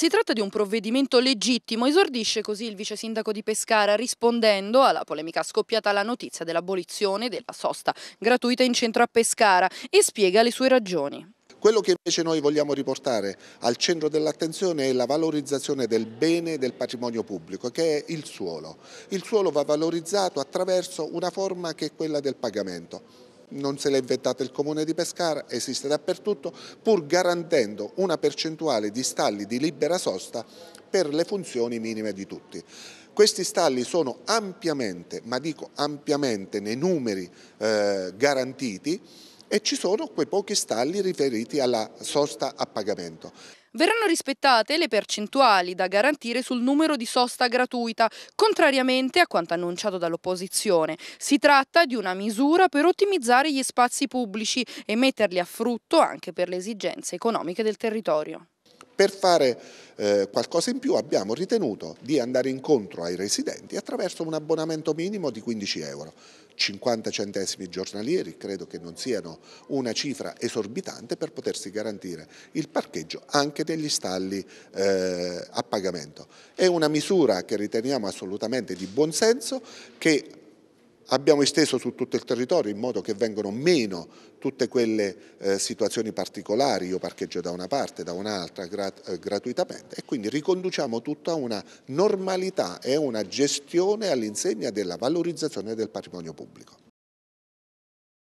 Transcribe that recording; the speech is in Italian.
Si tratta di un provvedimento legittimo, esordisce così il vice sindaco di Pescara rispondendo alla polemica scoppiata alla notizia dell'abolizione della sosta gratuita in centro a Pescara e spiega le sue ragioni. Quello che invece noi vogliamo riportare al centro dell'attenzione è la valorizzazione del bene del patrimonio pubblico, che è il suolo. Il suolo va valorizzato attraverso una forma che è quella del pagamento non se l'è inventata il Comune di Pescara, esiste dappertutto, pur garantendo una percentuale di stalli di libera sosta per le funzioni minime di tutti. Questi stalli sono ampiamente, ma dico ampiamente nei numeri eh, garantiti, e ci sono quei pochi stalli riferiti alla sosta a pagamento. Verranno rispettate le percentuali da garantire sul numero di sosta gratuita, contrariamente a quanto annunciato dall'opposizione. Si tratta di una misura per ottimizzare gli spazi pubblici e metterli a frutto anche per le esigenze economiche del territorio. Per fare eh, qualcosa in più abbiamo ritenuto di andare incontro ai residenti attraverso un abbonamento minimo di 15 euro. 50 centesimi giornalieri credo che non siano una cifra esorbitante per potersi garantire il parcheggio anche degli stalli eh, a pagamento. È una misura che riteniamo assolutamente di buon senso che Abbiamo esteso su tutto il territorio in modo che vengano meno tutte quelle eh, situazioni particolari, io parcheggio da una parte, da un'altra grat eh, gratuitamente e quindi riconduciamo tutto a una normalità e una gestione all'insegna della valorizzazione del patrimonio pubblico.